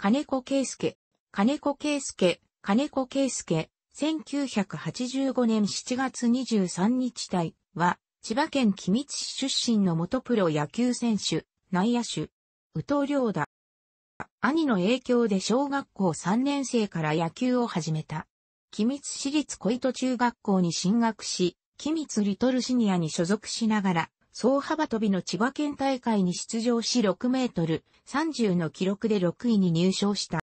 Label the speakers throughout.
Speaker 1: 金子圭介、金子圭介、金子圭介、1985年7月23日体は、千葉県君津市出身の元プロ野球選手、内野手、宇藤良太。兄の影響で小学校3年生から野球を始めた。君津市立小糸中学校に進学し、君津リトルシニアに所属しながら、総幅跳びの千葉県大会に出場し6メートル30の記録で6位に入賞した。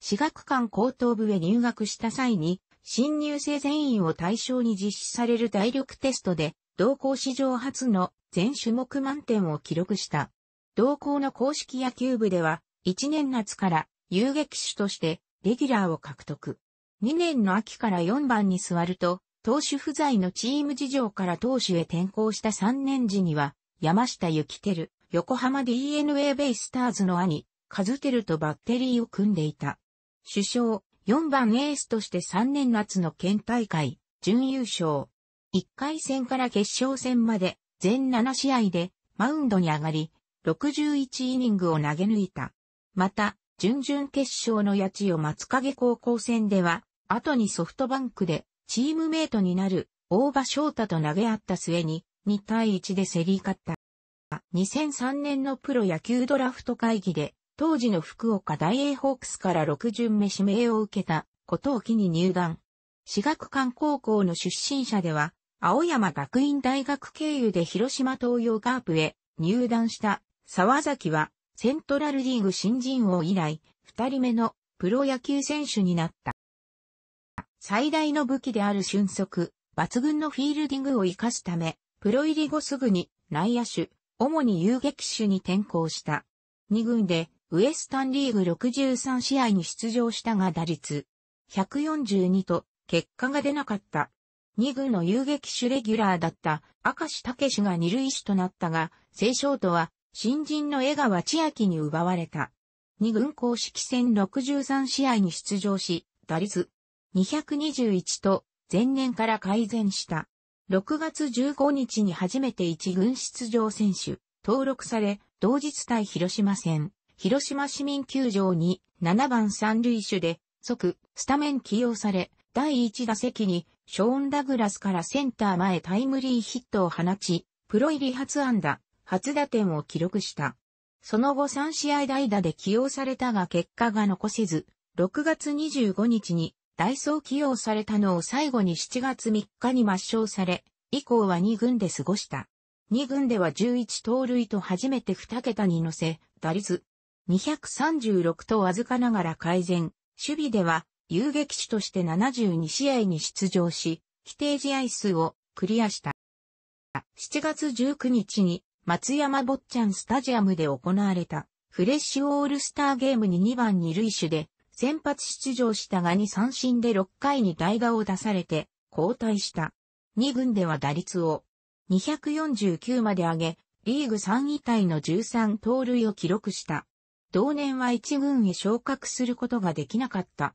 Speaker 1: 私学館高等部へ入学した際に、新入生全員を対象に実施される体力テストで、同校史上初の全種目満点を記録した。同校の公式野球部では、1年夏から遊撃手としてレギュラーを獲得。2年の秋から4番に座ると、投手不在のチーム事情から投手へ転向した3年時には、山下幸輝、横浜 DNA ベイスターズの兄、カズテルとバッテリーを組んでいた。首相、4番エースとして3年夏の県大会、準優勝。1回戦から決勝戦まで、全7試合で、マウンドに上がり、61イニングを投げ抜いた。また、準々決勝の八千代松影高校戦では、後にソフトバンクでチームメイトになる大場翔太と投げ合った末に2対1で競り勝った。2003年のプロ野球ドラフト会議で当時の福岡大英ホークスから6巡目指名を受けたことを機に入団。私学館高校の出身者では、青山学院大学経由で広島東洋カープへ入団した沢崎はセントラルリーグ新人王以来2人目のプロ野球選手になった。最大の武器である俊足、抜群のフィールディングを活かすため、プロ入り後すぐに内野手、主に遊撃手に転向した。2軍でウエスタンリーグ63試合に出場したが打率142と結果が出なかった。2軍の遊撃手レギュラーだった明石武が二塁手となったが、聖章とは新人の江川千秋に奪われた。2軍公式戦63試合に出場し、打率221と前年から改善した。6月15日に初めて一軍出場選手、登録され、同日対広島戦、広島市民球場に7番三塁手で即スタメン起用され、第1打席にショーン・ダグラスからセンター前タイムリーヒットを放ち、プロ入り初安打、初打点を記録した。その後3試合代打で起用されたが結果が残せず、6月25日にダイソー起用されたのを最後に7月3日に抹消され、以降は2軍で過ごした。2軍では11盗塁と初めて2桁に乗せ、打率236とわずかながら改善。守備では遊撃手として72試合に出場し、規定試合数をクリアした。7月19日に松山坊ちゃんスタジアムで行われたフレッシュオールスターゲームに2番二塁手で先発出場したがに三振で6回に代打を出されて交代した。2軍では打率を249まで上げ、リーグ3位体の13盗塁を記録した。同年は1軍へ昇格することができなかった。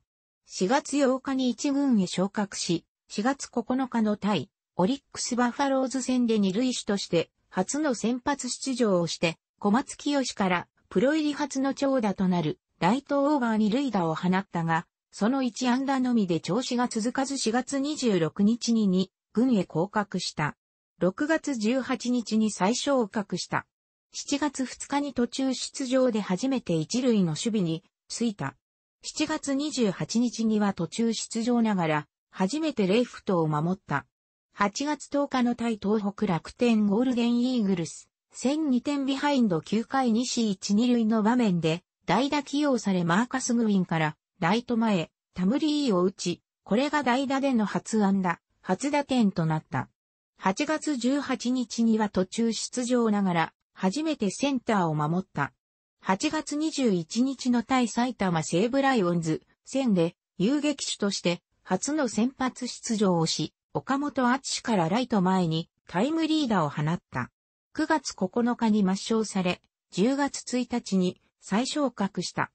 Speaker 1: 4月8日に1軍へ昇格し、4月9日の対、オリックスバファローズ戦で二塁手として初の先発出場をして、小松清からプロ入り初の長打となるライトオーバーに塁打を放ったが、その1安打のみで調子が続かず4月26日にに、軍へ降格した。6月18日に最再か格した。7月2日に途中出場で初めて一塁の守備についた。7月28日には途中出場ながら、初めてレイフトを守った。8月10日の対東北楽天ゴールデンイーグルス、1002点ビハインド9回2 4 1 2塁の場面で、代打起用されマーカス・グウィンから、ライト前、タムリーを打ち、これが代打での初安打、初打点となった。8月18日には途中出場ながら、初めてセンターを守った。8月21日の対埼玉西武ライオンズ戦で、遊撃手として、初の先発出場をし、岡本敦からライト前にタイムリーダーを放った。9月9日に抹消され、10月1日に再昇格した。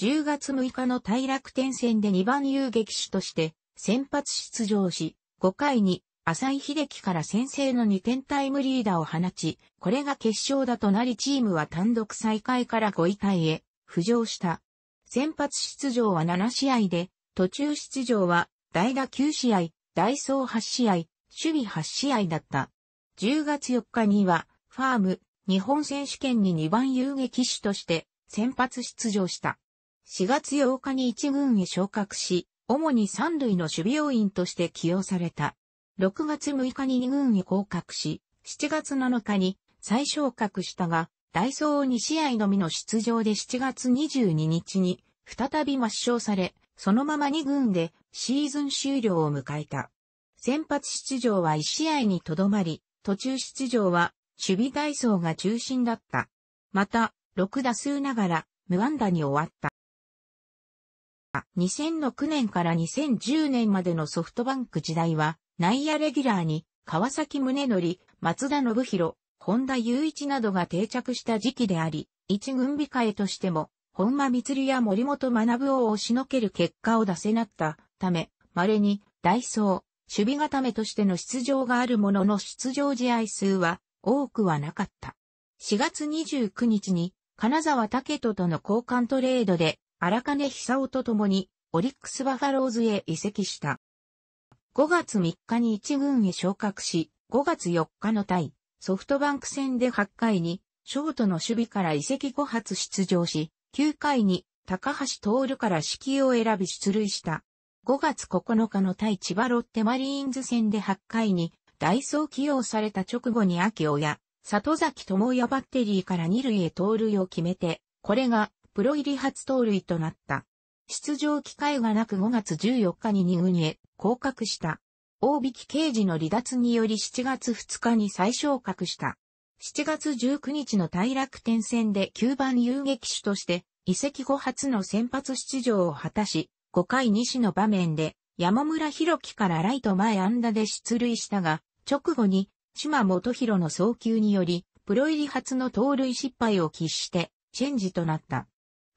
Speaker 1: 10月6日の大楽天戦で2番遊撃手として先発出場し、5回に浅井秀樹から先制の2点タイムリーダーを放ち、これが決勝だとなりチームは単独最下位から5位イへ浮上した。先発出場は7試合で、途中出場は代打9試合、代走8試合、守備8試合だった。10月4日には、ファーム、日本選手権に2番遊撃手として先発出場した。4月8日に1軍へ昇格し、主に三類の守備要員として起用された。6月6日に2軍へ降格し、7月7日に再昇格したが、ダイソー2試合のみの出場で7月22日に再び抹消され、そのまま2軍でシーズン終了を迎えた。先発出場は1試合にとどまり、途中出場は守備ダイソーが中心だった。また、6打数ながら無安打に終わった。2006年から2010年までのソフトバンク時代は、内野レギュラーに、川崎宗則、松田信弘、本田雄一などが定着した時期であり、一軍控えとしても、本間光や森本学を押しのける結果を出せなったため、稀に、ダイソー、守備固めとしての出場があるものの出場試合数は多くはなかった。4月29日に金沢武人との交換トレードで荒金久夫と共にオリックスバファローズへ移籍した。5月3日に1軍へ昇格し、5月4日の対ソフトバンク戦で8回にショートの守備から移籍後発出場し、9回に高橋徹から指揮を選び出塁した。5月9日の対千葉ロッテマリーンズ戦で8回にダイソー起用された直後に秋親、里崎智也バッテリーから二塁へ盗塁を決めて、これがプロ入り初盗塁となった。出場機会がなく5月14日に二軍へ降格した。大引刑事の離脱により7月2日に再昇格した。7月19日の大楽天戦で9番遊撃手として、移籍後初の先発出場を果たし、5回西の場面で、山村博樹からライト前安打で出塁したが、直後に島本博の早球により、プロ入り初の盗塁失敗を喫して、チェンジとなった。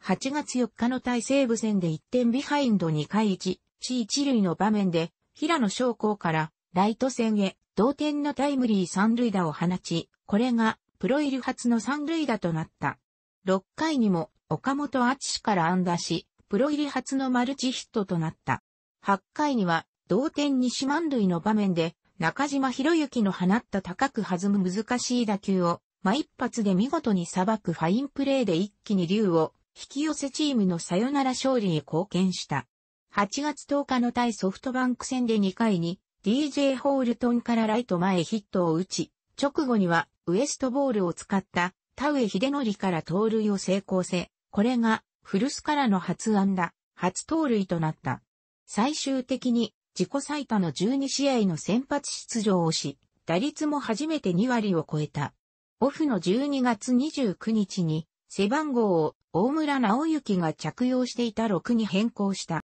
Speaker 1: 8月4日の対西部戦で1点ビハインド2回1、C 1塁の場面で、平野将校からライト戦へ同点のタイムリー三塁打を放ち、これがプロ入り初の三塁打となった。6回にも岡本敦から安打し、プロ入り初のマルチヒットとなった。8回には同点西満塁の場面で中島博之の放った高く弾む難しい打球を、ま一発で見事に裁くファインプレーで一気に竜を引き寄せチームのサヨナラ勝利に貢献した。8月10日の対ソフトバンク戦で2回に DJ ホールトンからライト前ヒットを打ち、直後にはウエストボールを使った田上秀則から盗塁を成功せ、これが古巣からの初安打、初盗塁となった。最終的に自己最多の12試合の先発出場をし、打率も初めて2割を超えた。オフの12月29日に、背番号を大村直之が着用していた6に変更した。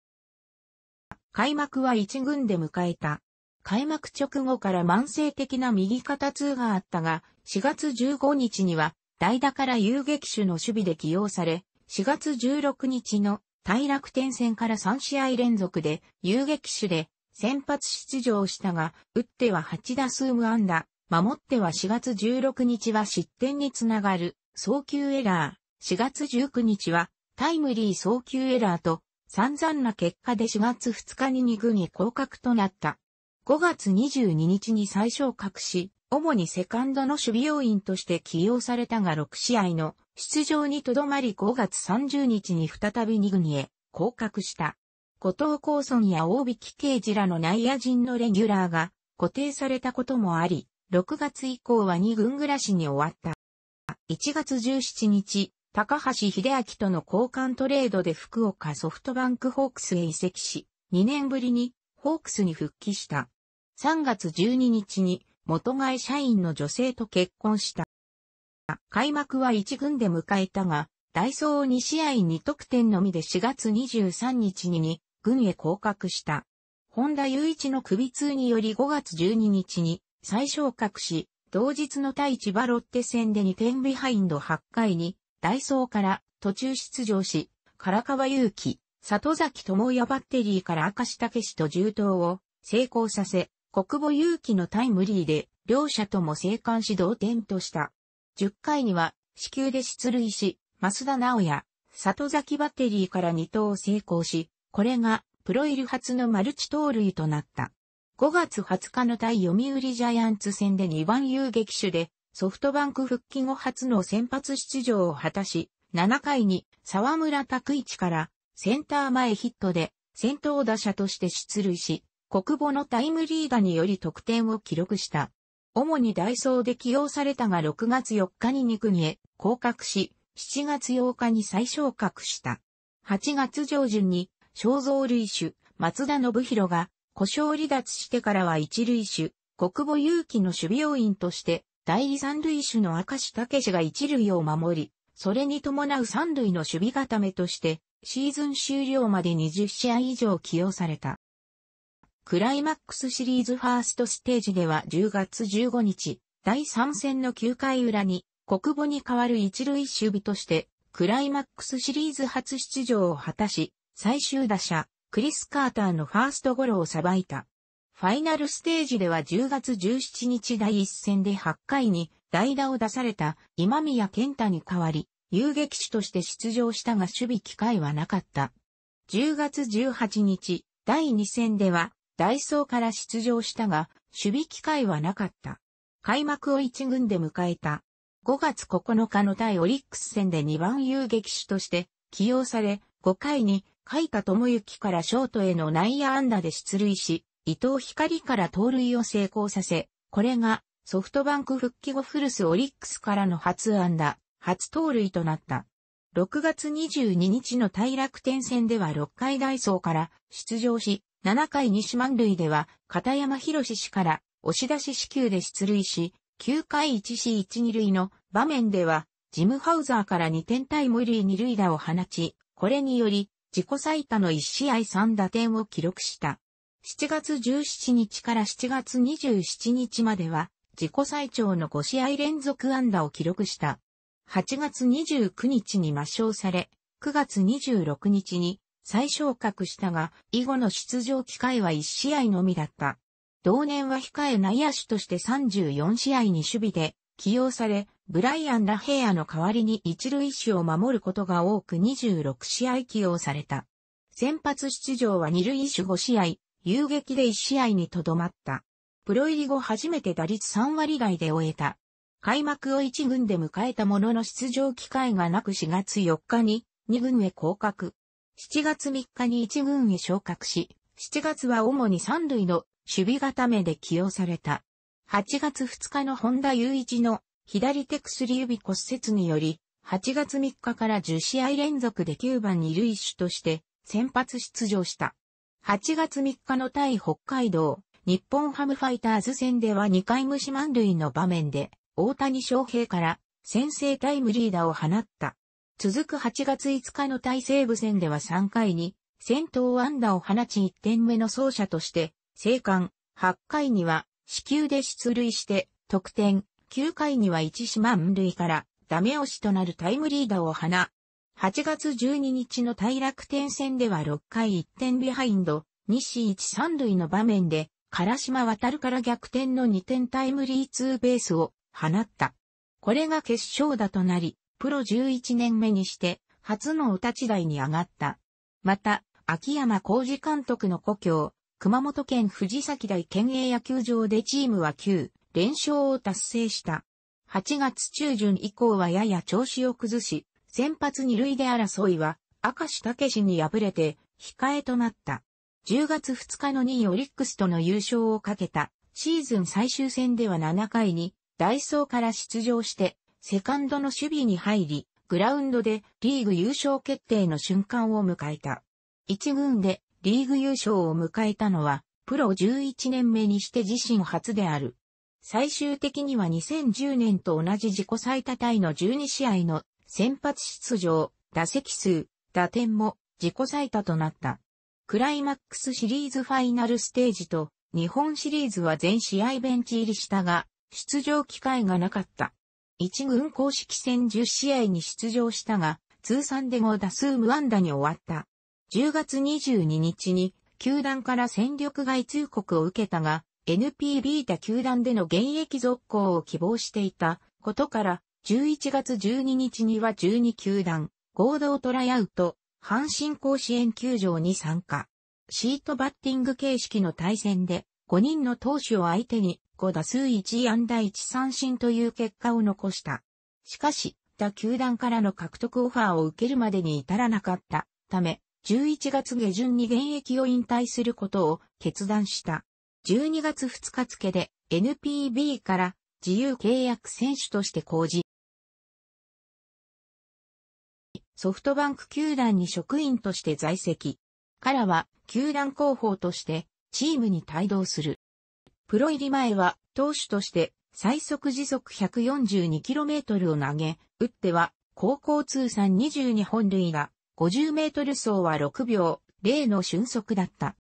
Speaker 1: 開幕は1軍で迎えた。開幕直後から慢性的な右肩痛があったが、4月15日には代打から遊撃手の守備で起用され、4月16日の大楽天戦から3試合連続で遊撃手で先発出場したが、打っては8打数無安打、守っては4月16日は失点につながる早球エラー、4月19日はタイムリー早球エラーと散々な結果で4月2日に2軍に降格となった。5月22日に最昇格し、主にセカンドの守備要員として起用されたが6試合の出場にとどまり5月30日に再び2軍へ降格した。後藤高村や大引刑事らの内野陣のレギュラーが固定されたこともあり、6月以降は2軍暮らしに終わった。1月17日、高橋秀明との交換トレードで福岡ソフトバンクホークスへ移籍し、2年ぶりにホークスに復帰した。3月12日に元外社員の女性と結婚した。開幕は1軍で迎えたが、ダイソー2試合2得点のみで4月23日にに、軍へ降格した。本田雄一の首痛により5月12日に再昇格し、同日の対千葉ロッテ戦で2点ビハインド8回にダイソーから途中出場し、唐川祐希、里崎智也バッテリーから明石武史と重投を成功させ、国母祐希のタイムリーで両者とも生還し同点とした。10回には、死球で出塁し、増田直也、里崎バッテリーから2投成功し、これがプロイル初のマルチ盗塁となった。5月20日の対読売ジャイアンツ戦で2番遊撃手で、ソフトバンク復帰後初の先発出場を果たし、7回に沢村拓一からセンター前ヒットで先頭打者として出塁し、国母のタイムリーダにより得点を記録した。主にダイソーで起用されたが6月4日に2にへ降格し、7月8日に再昇格した。8月上旬に、肖像類種、松田信弘が、故障離脱してからは一類種、国母勇気の守備要員として、第三類種の明石武史が一類を守り、それに伴う三類の守備固めとして、シーズン終了まで20試合以上起用された。クライマックスシリーズファーストステージでは10月15日、第3戦の9回裏に、国母に代わる一塁守備として、クライマックスシリーズ初出場を果たし、最終打者、クリス・カーターのファーストゴロをさばいた。ファイナルステージでは10月17日第1戦で8回に代打を出された今宮健太に代わり、遊撃手として出場したが守備機会はなかった。10月18日、第2戦ではダイソーから出場したが、守備機会はなかった。開幕を一軍で迎えた。5月9日の対オリックス戦で2番遊撃手として起用され、5回に海田智之からショートへの内野安打で出塁し、伊藤光から盗塁を成功させ、これがソフトバンク復帰後フルスオリックスからの初安打、初盗塁となった。6月22日の対楽天戦では6回ダイソーから出場し、7回西満塁では、片山博氏から押し出し支給で出塁し、9回1死1、2塁の場面では、ジムハウザーから2点対無塁2塁打を放ち、これにより、自己最多の1試合3打点を記録した。7月17日から7月27日までは、自己最長の5試合連続安打を記録した。8月29日に抹消され、9月26日に再昇格したが、以後の出場機会は1試合のみだった。同年は控え内野手として34試合に守備で起用され、ブライアン・ラヘアの代わりに一塁手を守ることが多く26試合起用された。先発出場は二塁手5試合、遊撃で1試合にとどまった。プロ入り後初めて打率3割台で終えた。開幕を1軍で迎えたものの出場機会がなく4月4日に2軍へ降格。7月3日に1軍へ昇格し、7月は主に3塁の守備固めで起用された。8月2日の本田雄一の左手薬指骨折により、8月3日から10試合連続で9番に塁手として先発出場した。8月3日の対北海道、日本ハムファイターズ戦では2回無視満塁の場面で、大谷翔平から先制タイムリーダーを放った。続く8月5日の対西部戦では3回に、先頭安打を放ち1点目の走者として、生還、8回には、死球で出塁して、得点、9回には1四万塁から、ダメ押しとなるタイムリーダーを放。8月12日の対楽天戦では6回1点ビハインド、西1、3塁の場面で、唐島渡るから逆転の2点タイムリーツーベースを放った。これが決勝打となり、プロ11年目にして、初のお立ち台に上がった。また、秋山浩二監督の故郷、熊本県藤崎大県営野球場でチームは9連勝を達成した。8月中旬以降はやや調子を崩し、先発二塁で争いは、明石武に敗れて、控えとなった。10月2日の2位オリックスとの優勝をかけた、シーズン最終戦では7回に、ダイソーから出場して、セカンドの守備に入り、グラウンドでリーグ優勝決定の瞬間を迎えた。一軍でリーグ優勝を迎えたのは、プロ11年目にして自身初である。最終的には2010年と同じ自己最多タイの12試合の先発出場、打席数、打点も自己最多となった。クライマックスシリーズファイナルステージと日本シリーズは全試合ベンチ入りしたが、出場機会がなかった。1軍公式戦10試合に出場したが、通算で5打数無安打に終わった。10月22日に、球団から戦力外通告を受けたが、NPB 他球団での現役続行を希望していたことから、11月12日には12球団、合同トライアウト、阪神甲子園球場に参加。シートバッティング形式の対戦で、5人の投手を相手に5打数1安打1三振という結果を残した。しかし、他球団からの獲得オファーを受けるまでに至らなかったため、11月下旬に現役を引退することを決断した。12月2日付で NPB から自由契約選手として公示。ソフトバンク球団に職員として在籍。からは球団広報としてチームに帯同する。プロ入り前は投手として最速時速 142km を投げ、打っては高校通算22本塁打、50メートル走は6秒0の瞬速だった。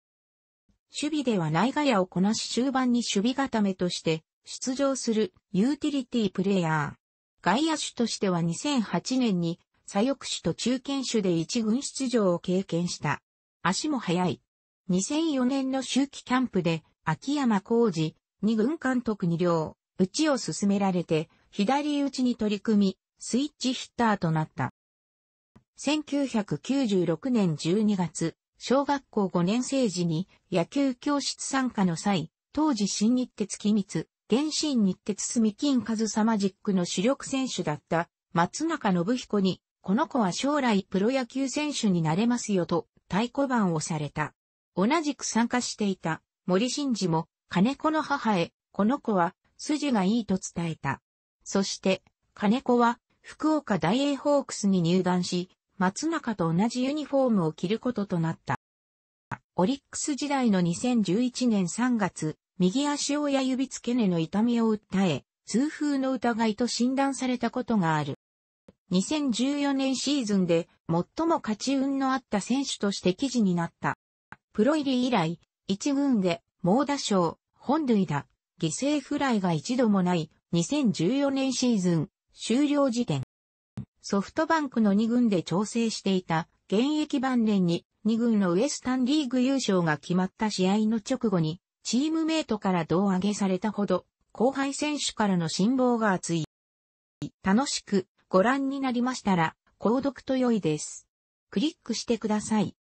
Speaker 1: 守備では内外野をこなし終盤に守備固めとして出場するユーティリティプレイヤー。外野手としては2008年に左翼手と中堅手で一軍出場を経験した。足も速い。2004年の周期キャンプで秋山浩二、二軍監督二両、打ちを進められて、左打ちに取り組み、スイッチヒッターとなった。1996年12月、小学校5年生時に野球教室参加の際、当時新日鉄機密、原新日鉄住金和サマジックの主力選手だった松中信彦に、この子は将来プロ野球選手になれますよと太鼓判をされた。同じく参加していた森真二も金子の母へ、この子は筋がいいと伝えた。そして、金子は福岡大英ホークスに入団し、松中と同じユニフォームを着ることとなった。オリックス時代の2011年3月、右足親指付け根の痛みを訴え、痛風の疑いと診断されたことがある。2014年シーズンで最も勝ち運のあった選手として記事になった。プロ入り以来、一軍で、猛打賞、本塁打、犠牲フライが一度もない、2014年シーズン、終了時点。ソフトバンクの二軍で調整していた、現役晩年に、二軍のウエスタンリーグ優勝が決まった試合の直後に、チームメイトから胴上げされたほど、後輩選手からの辛抱が厚い。楽しくご覧になりましたら、購読と良いです。クリックしてください。